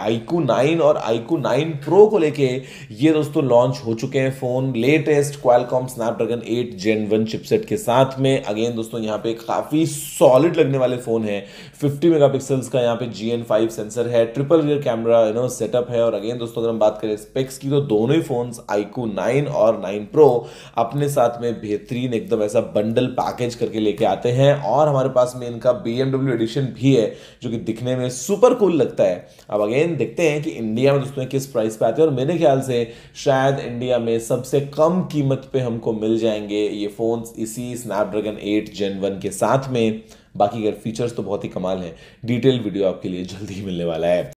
iQOO nine और iQOO nine pro को लेके ये दोस्तों लॉन्च हो चुके हैं phone latest Qualcomm Snapdragon eight gen one chipset के साथ में अगेन दोस्तों यहाँ पे काफ़ी सॉलिड लगने वाले फ़ोन है 50 मेगापिक्सल्स का यहाँ पे जी फाइव सेंसर है triple rear camera you know setup है और अगेन दोस्तों अगर हम बात करें स्पेक्स की तो दोनों ही फोन आईकू नाइन और नाइन प्रो अपने साथ में बेहतरीन एकदम ऐसा बंडल पैकेज करके लेके आते हैं और हमारे पास में इनका बी एडिशन भी है जो कि दिखने में सुपर कूल लगता है अब अगेन अगेन देखते हैं कि इंडिया में दोस्तों किस प्राइस पे आते हैं और मेरे ख्याल से शायद इंडिया में सबसे कम कीमत पे हमको मिल जाएंगे ये फ़ोन इसी स्नैपड्रैगन 8 जेन वन के साथ में बाकी अगर फीचर्स तो बहुत ही कमाल है डिटेल वीडियो आपके लिए जल्दी ही मिलने वाला है